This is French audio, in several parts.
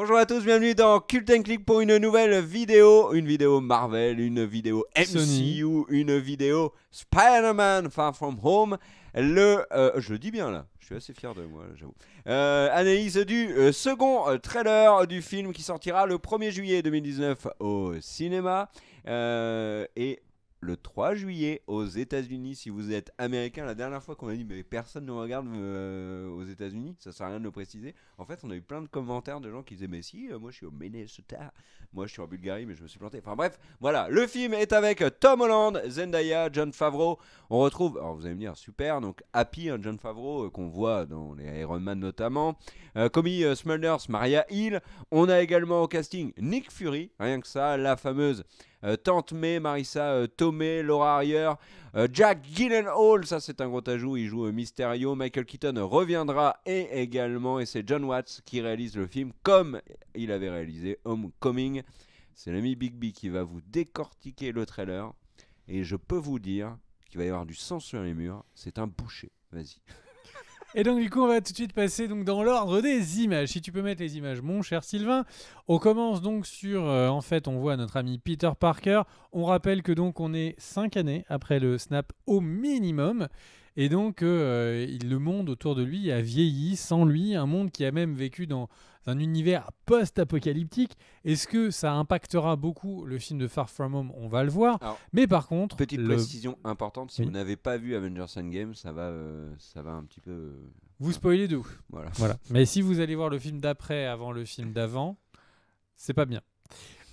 Bonjour à tous, bienvenue dans Cult Click pour une nouvelle vidéo, une vidéo Marvel, une vidéo MCU, une vidéo Spider-Man Far From Home. Le, euh, je le dis bien là, je suis assez fier de moi, j'avoue. Euh, analyse du euh, second trailer du film qui sortira le 1er juillet 2019 au cinéma. et le 3 juillet aux États-Unis. Si vous êtes américain, la dernière fois qu'on a dit mais personne ne regarde euh, aux États-Unis, ça sert à rien de le préciser. En fait, on a eu plein de commentaires de gens qui disaient mais si, euh, moi je suis au Minnesota, moi je suis en Bulgarie, mais je me suis planté. Enfin bref, voilà. Le film est avec Tom Holland, Zendaya, John Favreau. On retrouve, alors vous allez me dire super, donc Happy, hein, John Favreau euh, qu'on voit dans les Iron Man notamment, Comi Smulders, Maria Hill. On a également au casting Nick Fury, rien que ça, la fameuse euh, Tante May, Marissa euh, Tomé, Laura Harrier, euh, Jack Gyllenhaal, ça c'est un gros ajout, il joue Mysterio, Michael Keaton reviendra et également, et c'est John Watts qui réalise le film comme il avait réalisé Homecoming. C'est l'ami Big B qui va vous décortiquer le trailer et je peux vous dire qu'il va y avoir du sang sur les murs, c'est un boucher, vas-y. Et donc du coup, on va tout de suite passer donc dans l'ordre des images. Si tu peux mettre les images, mon cher Sylvain. On commence donc sur, euh, en fait, on voit notre ami Peter Parker. On rappelle que donc on est cinq années après le snap au minimum. Et donc, euh, le monde autour de lui a vieilli sans lui, un monde qui a même vécu dans un univers post-apocalyptique. Est-ce que ça impactera beaucoup le film de Far From Home On va le voir. Mais par contre. Petite précision importante si vous n'avez pas vu Avengers Endgame, ça va, euh, ça va un petit peu. Euh, vous spoilez d'où Voilà. voilà. Mais si vous allez voir le film d'après avant le film d'avant, c'est pas bien.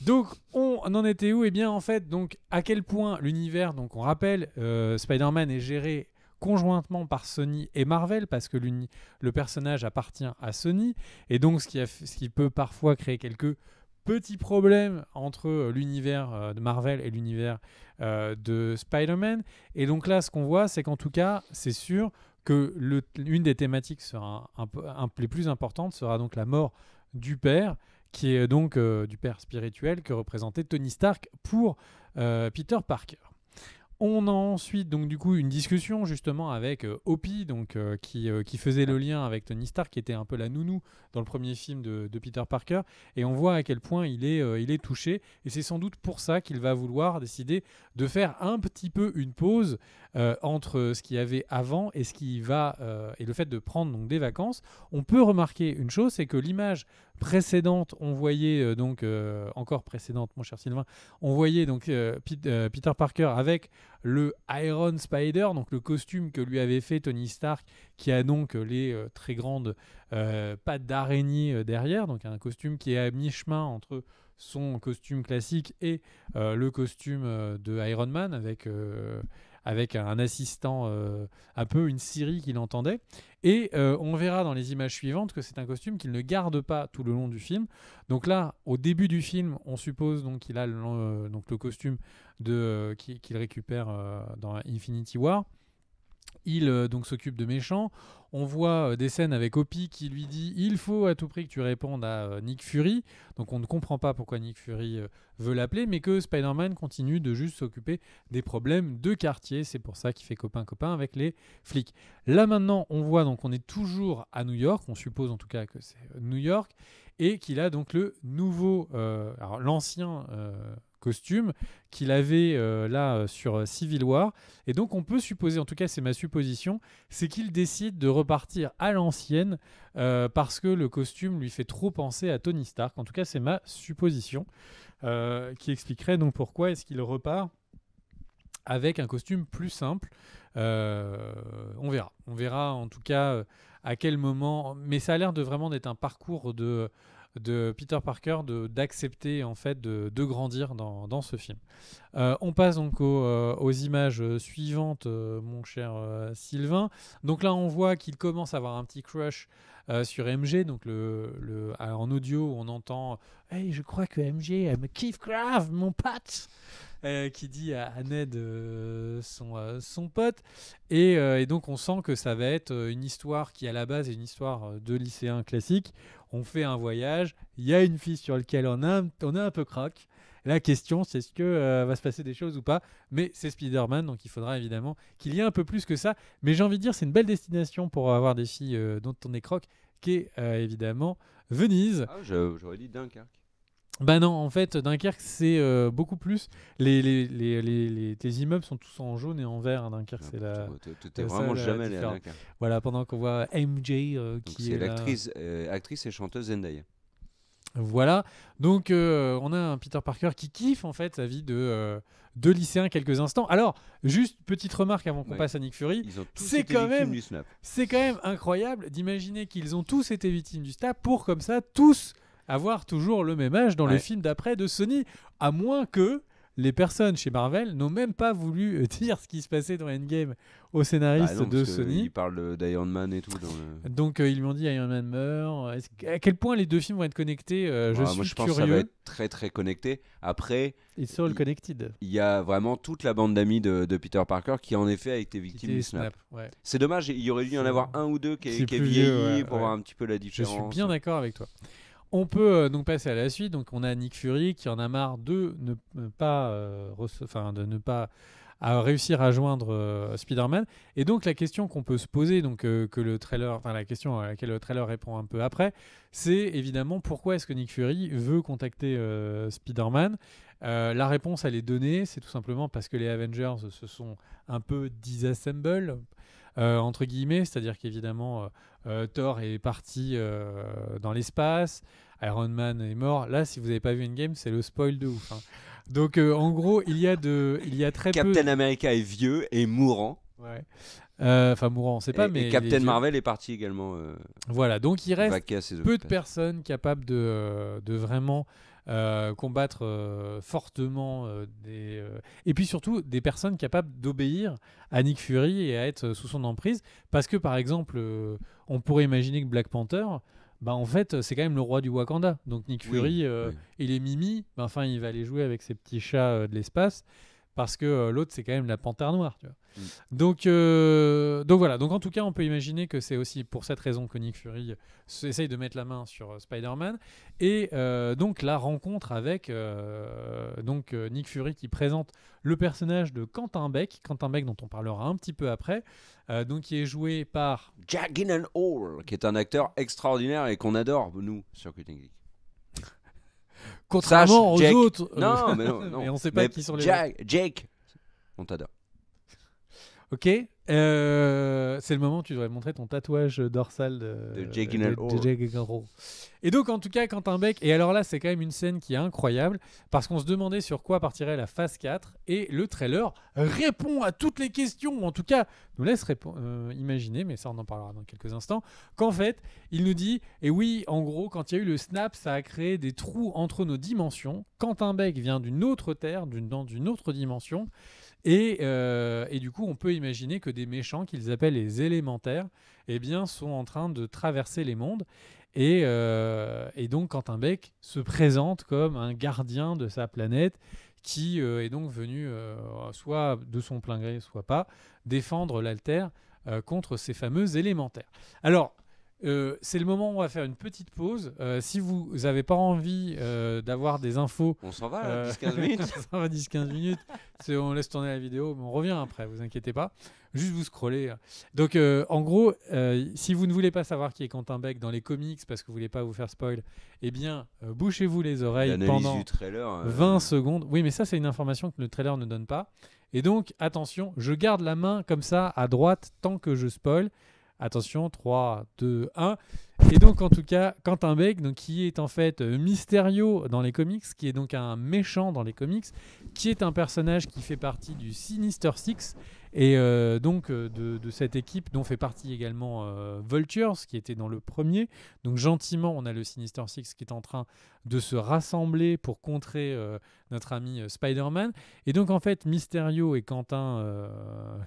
Donc, on en était où Eh bien, en fait, donc, à quel point l'univers, donc on rappelle, Spider-Man est géré conjointement par Sony et Marvel, parce que le personnage appartient à Sony, et donc ce qui, ce qui peut parfois créer quelques petits problèmes entre euh, l'univers euh, de Marvel et l'univers euh, de Spider-Man. Et donc là, ce qu'on voit, c'est qu'en tout cas, c'est sûr que le, une des thématiques sera les plus importantes sera donc la mort du père, qui est donc du père spirituel que représentait Tony Stark pour Peter Parker. On a ensuite donc du coup une discussion justement avec euh, Opie donc euh, qui, euh, qui, faisait le lien avec Tony Stark qui était un peu la nounou dans le premier film de, Peter Parker et on voit à quel point il est, il est touché et c'est sans doute pour ça qu'il va vouloir décider de faire un petit peu une pause entre ce qu'il y avait avant et ce qui va et le fait de prendre donc des vacances. On peut remarquer une chose c'est que l'image précédente, on voyait euh, donc, euh, encore précédente, mon cher Sylvain, on voyait donc euh, Peter Parker avec le Iron Spider, donc le costume que lui avait fait Tony Stark, qui a donc les très grandes pattes d'araignée derrière, donc un costume qui est à mi-chemin entre son costume classique et le costume de Iron Man avec avec un assistant, euh, un peu une Siri qu'il entendait. Et euh, on verra dans les images suivantes que c'est un costume qu'il ne garde pas tout le long du film. Donc là, au début du film, on suppose donc qu'il a le, euh, costume qu'il récupère dans Infinity War. Il euh, donc s'occupe de méchants. On voit euh, des scènes avec Opie qui lui dit il faut à tout prix que tu répondes à euh, Nick Fury. Donc on ne comprend pas pourquoi Nick Fury veut l'appeler, mais que Spider-Man continue de juste s'occuper des problèmes de quartier. C'est pour ça qu'il fait copain-copain avec les flics. Là maintenant, on voit donc on est toujours à New York. On suppose en tout cas que c'est New York et qu'il a donc le nouveau, euh, l'ancien euh, costume qu'il avait euh, là sur Civil War. Et donc on peut supposer, en tout cas c'est ma supposition, c'est qu'il décide de repartir à l'ancienne parce que le costume lui fait trop penser à Tony Stark. En tout cas c'est ma supposition qui expliquerait donc pourquoi est-ce qu'il repart avec un costume plus simple. Euh, on verra. On verra en tout cas euh, à quel moment. Mais ça a l'air de vraiment être un parcours de, Peter Parker d'accepter en fait de, grandir dans, ce film. Euh, on passe donc aux, images suivantes, mon cher Sylvain. Donc là, on voit qu'il commence à avoir un petit crush sur MG. Donc le, en audio, on entend Hey, je crois que MG, aime me kiffe grave, mon pote euh, qui dit à, Ned, euh, son, euh, son pote. Et, donc on sent que ça va être une histoire qui à la base est une histoire de lycéen classique. On fait un voyage, il y a une fille sur laquelle on a, on est un peu croque. La question, c'est est-ce que va se passer des choses ou pas Mais c'est Spider-Man, donc il faudra évidemment qu'il y ait un peu plus que ça. Mais j'ai envie de dire, c'est une belle destination pour avoir des filles dont on est croque, qui est évidemment Venise. Ah, j'aurais dit Dunkerque. Bah non, en fait, Dunkerque, c'est euh, beaucoup plus. Les, les, immeubles sont tous en jaune et en vert. Hein, Dunkerque, ah c'est bah, la. T'es vraiment euh, jamais allé à Dunkerque. Voilà, pendant qu'on voit MJ euh, qui C'est l'actrice actrice et chanteuse Zendaya. Voilà, donc on a un Peter Parker qui kiffe en fait sa vie de, de lycéen quelques instants. Alors, juste petite remarque avant qu'on passe à Nick Fury, c'est quand, même, c'est quand même incroyable d'imaginer qu'ils ont tous été victimes du snap pour comme ça tous avoir toujours le même âge dans les films d'après de Sony, à moins que les personnes chez Marvel n'ont même pas voulu euh, dire ce qui se passait dans Endgame aux scénaristes bah de Sony. Ils parlent d'Iron Man et tout. Donc euh, ils m'ont dit Iron Man meurt. à quel point les deux films vont être connectés euh, Je bah, suis curieux je pense que ça va être très très connecté. Après, It's all il, connected. Il y a vraiment toute la bande d'amis de, Peter Parker qui en effet a été victime du snap. C'est dommage. Il y aurait dû y en avoir un ou deux qui, est, vieilli pour voir un petit peu la différence. Je suis bien d'accord avec toi. On peut donc euh, passer à la suite. Donc on a Nick Fury qui en a marre de ne euh, pas, euh, pas réussir à joindre Spider-Man. Et donc la question qu'on peut se poser, donc que le trailer, la question à laquelle le trailer répond un peu après, c'est évidemment pourquoi est-ce que Nick Fury veut contacter Spider-Man. la réponse elle est donnée, c'est tout simplement parce que les Avengers se sont un peu disassembled euh, entre guillemets, c'est-à-dire qu'évidemment, euh, euh, Thor est parti dans l'espace, Iron Man est mort. Là, si vous n'avez pas vu une game, c'est le spoil de ouf. Hein. Donc, en gros, il y a de, il y a très peu. Captain America est vieux et mourant. Ouais. Enfin, mourant, on sait pas, mais. Captain Marvel est parti également. voilà, donc il reste peu de personnes capables de, de vraiment euh, combattre euh, fortement euh, des. et puis surtout des personnes capables d'obéir à Nick Fury et à être sous son emprise. Parce que par exemple, on pourrait imaginer que Black Panther bah en fait c'est quand même le roi du Wakanda donc Nick Fury il est et les Mimi enfin il va aller jouer avec ses petits chats de l'espace parce que euh, l'autre c'est quand même la panthère noire. Tu vois. Mm. Donc, euh, donc voilà, donc en tout cas on peut imaginer que c'est aussi pour cette raison que Nick Fury essaye de mettre la main sur euh, Spider-Man, et donc la rencontre avec donc, Nick Fury qui présente le personnage de Quentin Beck, Quentin Beck dont on parlera un petit peu après, donc qui est joué par Jack Hall, qui est un acteur extraordinaire et qu'on adore nous sur Cutting Geek contrairement aux autres. Non, mais non, non. on sait pas qui sont les Jake, on t'adore. Ok, euh, c'est le moment où tu devrais montrer ton tatouage dorsal de, de Jake Et donc, en tout cas, Quentin Beck, et alors là, c'est quand même une scène qui est incroyable, parce qu'on se demandait sur quoi partirait la phase 4, et le trailer répond à toutes les questions, ou en tout cas, nous laisse euh, imaginer, mais ça, on en parlera dans quelques instants, qu'en fait, il nous dit, et oui, en gros, quand il y a eu le snap, ça a créé des trous entre nos dimensions. Quentin Beck vient d'une autre Terre, d'une d'une autre dimension. Euh, et, du coup, on peut imaginer que des méchants qu'ils appellent les élémentaires, eh bien, sont en train de traverser les mondes. Et, euh, et donc, Quentin Beck se présente comme un gardien de sa planète qui euh, est donc venu, soit de son plein gré, soit pas, défendre l'altère contre ces fameux élémentaires. Alors, euh, c'est le moment où on va faire une petite pause. Euh, si vous n'avez pas envie euh, d'avoir des infos. On s'en va, 10-15 minutes. on laisse tourner la vidéo, mais on revient après, vous inquiétez pas. Juste vous scrollez. Donc, en gros, si vous ne voulez pas savoir qui est Quentin Beck dans les comics parce que vous voulez pas vous faire spoil, eh bien, bouchez-vous les oreilles pendant trailer, 20 secondes. Oui, mais ça, c'est une information que le trailer ne donne pas. Et donc, attention, je garde la main comme ça à droite tant que je spoil. Attention, 3, 2, 1. Et donc, en tout cas, Quentin Beck, donc, qui est en fait euh, mystérieux dans les comics, qui est donc un méchant dans les comics, qui est un personnage qui fait partie du Sinister Six et euh, donc euh, de, cette équipe dont fait partie également euh, Vultures, qui était dans le premier. Donc gentiment, on a le Sinister Six qui est en train de se rassembler pour contrer notre ami Spider-Man. Et donc en fait, Mysterio et Quentin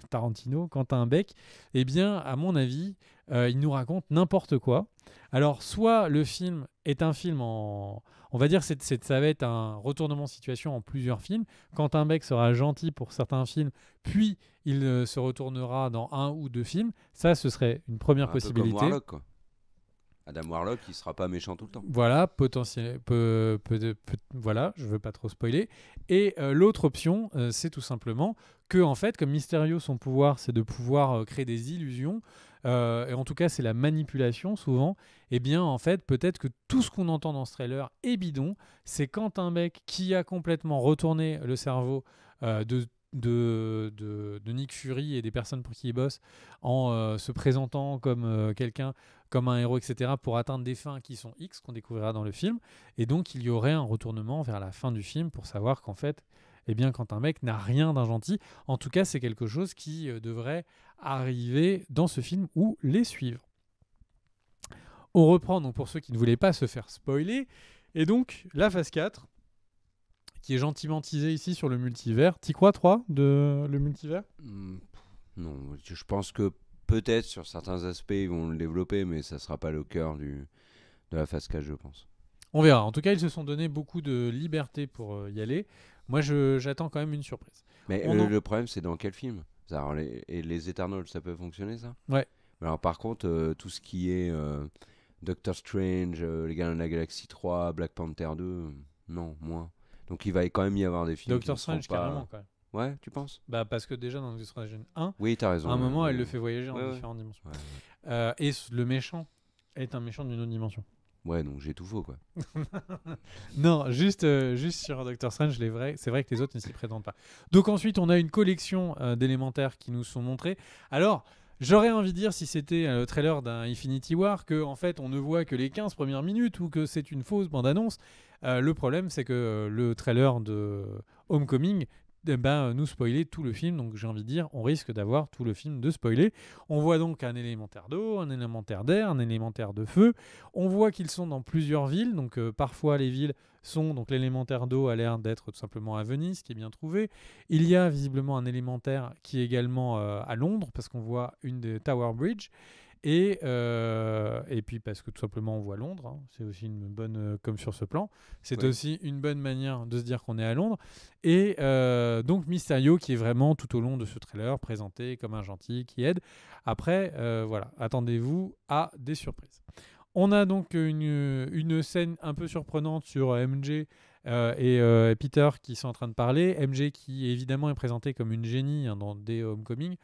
Tarantino, Quentin Beck, eh bien à mon avis, euh, il nous raconte n'importe quoi. Alors, soit le film est un film en. On va dire que ça va être un retournement de situation en plusieurs films. Quand un mec sera gentil pour certains films, puis il euh, se retournera dans un ou deux films. Ça, ce serait une première possibilité. Peu Warlock, quoi. Adam Warlock, il sera pas méchant tout le temps. Voilà, potentiel, voilà, je veux pas trop spoiler. Et euh, l'autre option, c'est tout simplement que en fait, comme Mysterio, son pouvoir, c'est de pouvoir créer des illusions. Euh, et en tout cas c'est la manipulation souvent, eh bien en fait peut-être que tout ce qu'on entend dans ce trailer est bidon. C'est quand un mec qui a complètement retourné le cerveau euh, de Nick Fury et des personnes pour qui il bosse en euh, se présentant comme quelqu'un, comme un héros, etc., pour atteindre des fins qui sont X, qu'on découvrira dans le film. Et donc, il y aurait un retournement vers la fin du film pour savoir qu'en fait, eh bien, quand un mec n'a rien d'un en tout cas, c'est quelque chose qui euh, devrait arriver dans ce film ou les suivre. On reprend donc pour ceux qui ne voulaient pas se faire spoiler. Et donc, la phase 4, qui est gentiment teasée ici sur le multivers. T'y crois, 3 de le multivers mmh, Non, je pense que peut-être sur certains aspects, ils vont le développer, mais ça ne sera pas le cœur du, de la phase 4, je pense. On verra. En tout cas, ils se sont donné beaucoup de liberté pour euh, y aller. Moi, j'attends quand même une surprise. Mais euh, le, problème, c'est dans quel film les, Et les Eternals, ça peut fonctionner, ça Ouais. Alors, par contre, euh, tout ce qui est euh, Doctor Strange, Les Gars de la Galaxie 3, Black Panther 2, non, moins. Donc, il va quand même y avoir des films. Doctor Strange, carrément, quand même. Ouais, tu penses Bah parce que déjà dans Doctor Strange 1, oui, as raison, à un moment elle le fait voyager en différentes dimensions. et le méchant est un méchant d'une autre dimension. Ouais, donc j'ai tout faux, quoi. non, juste, euh, juste sur Doctor Strange, c'est vrai que les autres ne s'y présentent pas. Donc ensuite, on a une collection euh, d'élémentaires qui nous sont montrés. Alors, j'aurais envie de dire, si c'était euh, le trailer d'un Infinity War, que en fait, on ne voit que les 15 premières minutes ou que c'est une fausse bande-annonce. le problème, c'est que le trailer de Homecoming eh ben, euh, nous spoiler tout le film. Donc j'ai envie de dire, on risque d'avoir tout le film de spoiler. On voit donc un élémentaire d'eau, un élémentaire d'air, un élémentaire de feu. On voit qu'ils sont dans plusieurs villes. Donc euh, parfois les villes sont, donc l'élémentaire d'eau a l'air d'être tout simplement à Venise, qui est bien trouvé. Il y a visiblement un élémentaire qui est également euh, à Londres, parce qu'on voit une des Tower Bridge. Et, euh, et puis parce que tout simplement on voit Londres, hein. c'est aussi une bonne, euh, comme sur ce plan, c'est aussi une bonne manière de se dire qu'on est à Londres. Et euh, donc Mysterio qui est vraiment tout au long de ce trailer présenté comme un gentil qui aide. Après, voilà, attendez-vous à des surprises. On a donc une, une scène un peu surprenante sur MJ et Peter qui sont en train de parler. MJ qui évidemment est présenté comme une génie hein, dans des Homecoming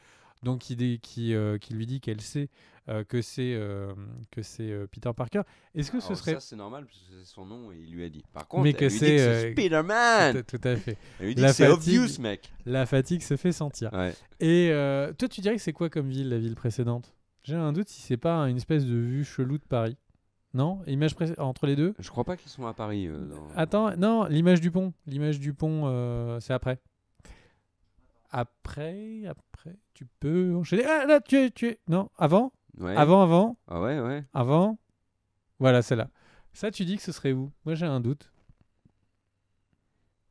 donc qui, euh, qui, lui dit qu'elle sait euh, que c'est euh, que c'est Peter Parker. Est-ce que ce serait ça c'est normal parce que c'est son nom et il lui a dit. Par contre, mais que c'est Spider-Man. Tout, à fait. la que c'est mec. La fatigue se fait sentir. Et toi, tu dirais que c'est quoi comme ville, la ville précédente J'ai un doute si c'est pas une espèce de vue chelou de Paris. Non Image entre les deux Je crois pas qu'ils sont à Paris. Attends, non, l'image du pont. L'image du pont, c'est après après, après, tu peux enchaîner. Ah là, tu es, tu es. Non, avant Avant, avant Ah ouais, ouais. Avant Voilà, celle-là. Ça, tu dis que ce serait où Moi, j'ai un doute.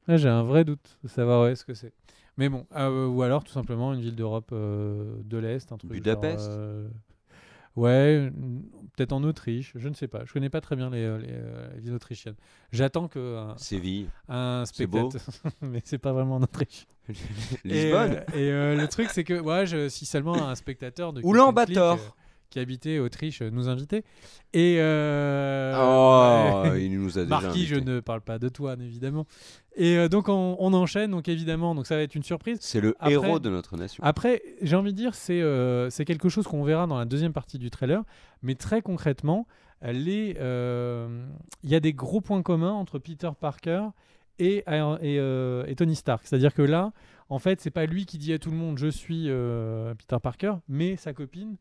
Là, j'ai un vrai doute de savoir est ce que c'est. Mais bon, euh, ou alors tout simplement une ville d'Europe euh, de l'Est, un truc. Budapest euh, Ouais, peut-être en Autriche, je ne sais pas. Je connais pas très bien les, euh, les, villes euh, autrichiennes. J'attends que un, euh, Séville, un spectacle, mais c'est pas vraiment en Autriche. Lisbonne. Et, le truc, c'est que ouais, je, si seulement un spectateur de Oulan Bator qui habitait Autriche euh, nous invitait. Et euh, oh, il nous a déjà Marquis, je ne parle pas de toi, hein, évidemment. Et euh, donc on, enchaîne, donc évidemment, donc ça va être une surprise. C'est le héros de notre nation. Après, j'ai envie de dire, c'est c'est quelque chose qu'on verra dans la deuxième partie du trailer, mais très concrètement, les il y a des gros points communs entre Peter Parker et, et, et Tony Stark. C'est-à-dire que là, en fait, c'est pas lui qui dit à tout le monde je suis Peter Parker, mais sa copine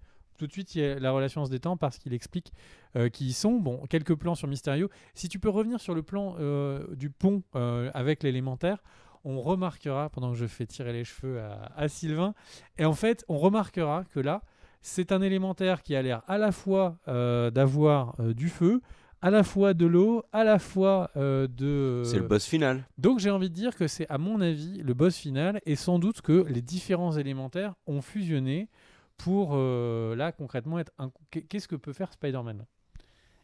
tout de suite, y a, la relation se détend parce qu'il explique euh, qui ils sont. Bon, quelques plans sur Mysterio. Si tu peux revenir sur le plan euh, du pont euh, avec l'élémentaire, on remarquera, pendant que je fais tirer les cheveux à, Sylvain, et en fait, on remarquera que là, c'est un élémentaire qui a l'air à la fois d'avoir du feu, à la fois de l'eau, à la fois de. C'est le boss final. Donc j'ai envie de dire que c'est, à mon avis, le boss final, et sans doute que les différents élémentaires ont fusionné pour euh, là concrètement être qu'est-ce que peut faire Spider-Man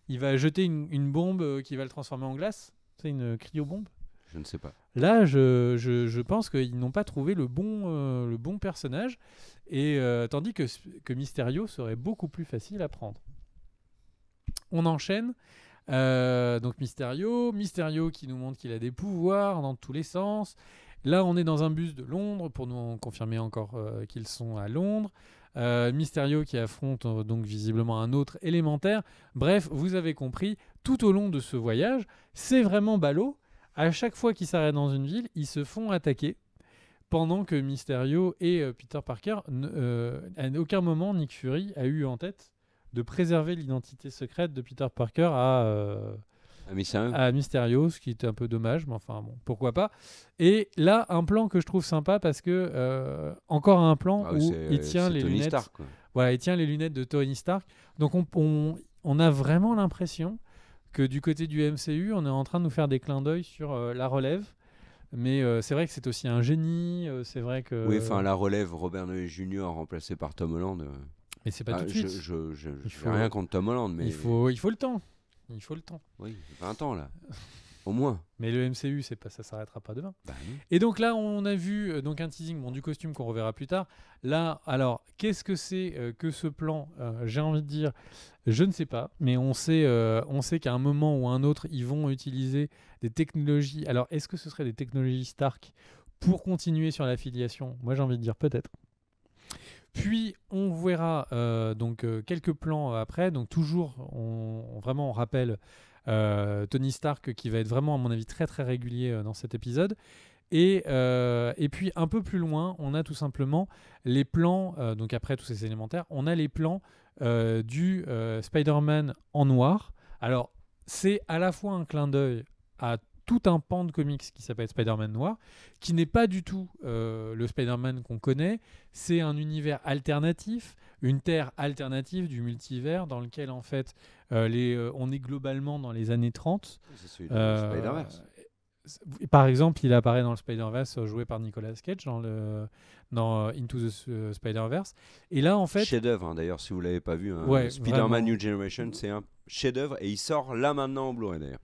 Il va jeter une, bombe euh, qui va le transformer en glace, c'est une cryobombe. Je ne sais pas. Là, je, pense qu'ils n'ont pas trouvé le bon, euh, le bon personnage, et tandis que, que Mysterio serait beaucoup plus facile à prendre. On enchaîne. donc Mysterio, Mysterio qui nous montre qu'il a des pouvoirs dans tous les sens. Là, on est dans un bus de Londres pour nous confirmer encore qu'ils sont à Londres. Euh, Mysterio qui affronte euh, donc visiblement un autre élémentaire. Bref, vous avez compris, tout au long de ce voyage, c'est vraiment ballot. À chaque fois qu'ils s'arrêtent dans une ville, ils se font attaquer. Pendant que Mysterio et euh, Peter Parker, à aucun moment Nick Fury a eu en tête de préserver l'identité secrète de Peter Parker à, ah, à Mysterio, ce qui est un peu dommage, mais enfin bon, pourquoi pas. Et là, un plan que je trouve sympa parce que euh, encore un plan ah où il tient les lunettes. voilà, il tient les lunettes de Tony Stark. Donc on, on, a vraiment l'impression que du côté du MCU, on est en train de nous faire des clins d'œil sur euh, la relève. Mais euh, c'est vrai que c'est aussi un génie. c'est vrai que. Oui, enfin la relève, Robert Downey Jr. remplacé par Tom Holland. Mais c'est pas ah, tout de suite. Je, je, je, rien contre Tom Holland, mais il faut, il faut le temps. Il faut le temps. Oui, 20 ans là. Au moins. Mais le MCU, c'est pas, ça s'arrêtera pas demain. Bah Et donc là, on a vu euh, donc un teasing bon, du costume qu'on reverra plus tard. Là, alors, qu'est-ce que c'est euh, que ce plan euh, J'ai envie de dire, je ne sais pas, mais on sait, on sait qu'à un moment ou un autre, ils vont utiliser des technologies. Alors, est-ce que ce serait des technologies Stark pour continuer sur la filiation Moi, j'ai envie de dire peut-être. Puis on verra euh, donc euh, quelques plans euh, après. Donc toujours, on, vraiment on rappelle Tony Stark qui va être vraiment à mon avis très très régulier dans cet épisode. Et, et, puis un peu plus loin, on a tout simplement les plans, donc après tous ces élémentaires, on a les plans du Spider-Man en noir. Alors c'est à la fois un clin d'œil à tout un pan de comics qui s'appelle Spider-Man Noir, qui n'est pas du tout euh, le Spider-Man qu'on connaît. C'est un univers alternatif, une terre alternative du multivers dans lequel en fait euh, les, euh, on est globalement dans les années 30. Spider-Verse. Par exemple, il apparaît dans le Spider-Verse joué par Nicolas Cage dans, le, dans Into the Spider-Verse. Et là, en fait. Chef-d'œuvre, hein, d'ailleurs, si vous ne l'avez pas vu. Hein, Spider-Man New Generation, c'est un chef-d'œuvre et il sort là maintenant en Blu-ray, d'ailleurs.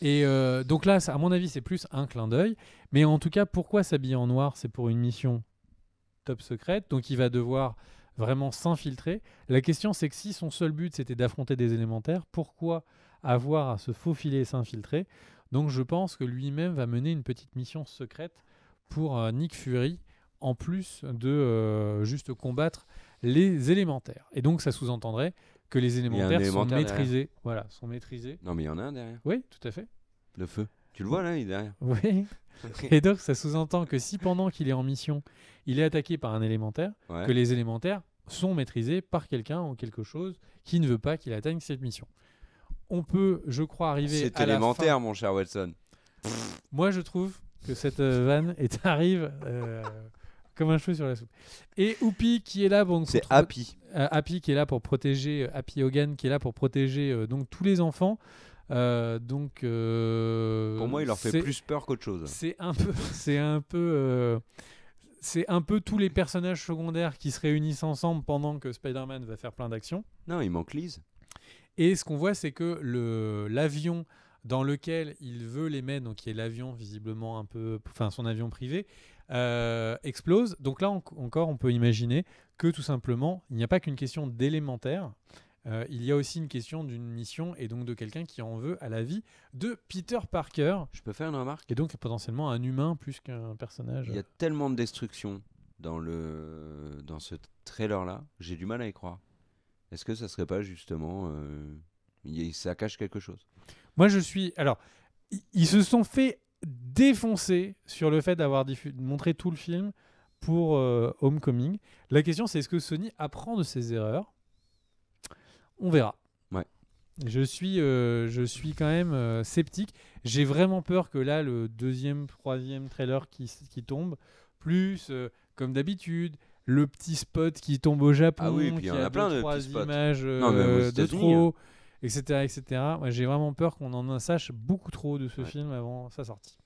Et euh, donc là, à mon avis, c'est plus un clin d'œil. Mais en tout cas, pourquoi s'habiller en noir C'est pour une mission top secrète. Donc il va devoir vraiment s'infiltrer. La question, c'est que si son seul but, c'était d'affronter des élémentaires, pourquoi avoir à se faufiler et s'infiltrer Donc je pense que lui-même va mener une petite mission secrète pour euh, Nick Fury, en plus de euh, juste combattre les élémentaires. Et donc ça sous-entendrait que les élémentaires, sont maîtrisés. Voilà, sont maîtrisés. Non, mais il y en a un derrière. Oui, tout à fait. Le feu. Tu le vois là, il est derrière. Oui. Et donc, ça sous-entend que si pendant qu'il est en mission, il est attaqué par un élémentaire, que les élémentaires sont maîtrisés par quelqu'un ou quelque chose qui ne veut pas qu'il atteigne cette mission. On peut, je crois, arriver C'est élémentaire, mon cher Watson. Moi, je trouve que cette euh, vanne est arrive euh, comme un cheveu sur la soupe. Et Whoopi qui est là bon, C'est Happy. Euh, Happy qui est là pour protéger. Euh, Happy Hogan qui est là pour protéger euh, donc tous les enfants. donc. pour moi, il leur fait plus peur qu'autre chose. C'est un peu. C'est un peu. c'est un peu tous les personnages secondaires qui se réunissent ensemble pendant que Spider-Man va faire plein d'actions. Non, il manque Liz. Et ce qu'on voit, c'est que l'avion dans lequel il veut les mettre, donc qui est l'avion visiblement un peu, enfin son avion privé, euh, explose. Donc là encore, on peut imaginer que tout simplement, il n'y a pas qu'une question d'élémentaire, euh, il y a aussi une question d'une mission et donc de quelqu'un qui en veut à la vie de Peter Parker. Je peux faire une remarque Et donc potentiellement un humain plus qu'un personnage. Il y a tellement de destruction dans, le, dans ce trailer-là, j'ai du mal à y croire. Est-ce que ça serait pas justement... Euh, ça cache quelque chose moi, je suis. Alors, ils se sont fait défoncer sur le fait d'avoir montré tout le film pour euh, Homecoming. La question, c'est est-ce que Sony apprend de ses erreurs On verra. Ouais. Je suis, euh, je suis quand même euh, sceptique. J'ai vraiment peur que là, le deuxième, troisième trailer qui, tombe, plus, comme d'habitude, le petit spot qui tombe au Japon. Ah oui, il y en a, plein de images de trop. Hein etc. J'ai vraiment peur qu'on en sache beaucoup trop de ce film avant sa sortie.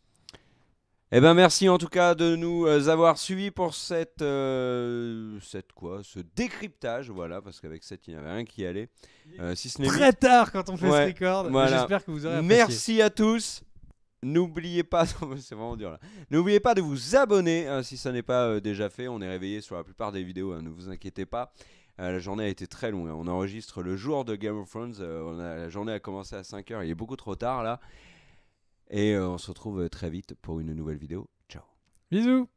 Eh ben merci en tout cas de nous euh, avoir suivis pour cette, euh, cette quoi, ce décryptage, voilà, parce qu'avec cette il n'y avait rien qui allait. Euh, si ce n'est très tard quand on fait ce record. J'espère que vous aurez apprécié. Merci à tous. N'oubliez pas, c'est vraiment dur là. N'oubliez pas de vous abonner hein, si ça n'est pas déjà fait. On est réveillé sur la plupart des vidéos, hein, ne vous inquiétez pas. Euh, la journée a été très longue. Hein. On enregistre le jour de Game of Thrones. Euh, la journée a commencé à 5h. Il est beaucoup trop tard là. Et euh, on se retrouve très vite pour une nouvelle vidéo. Ciao. Bisous.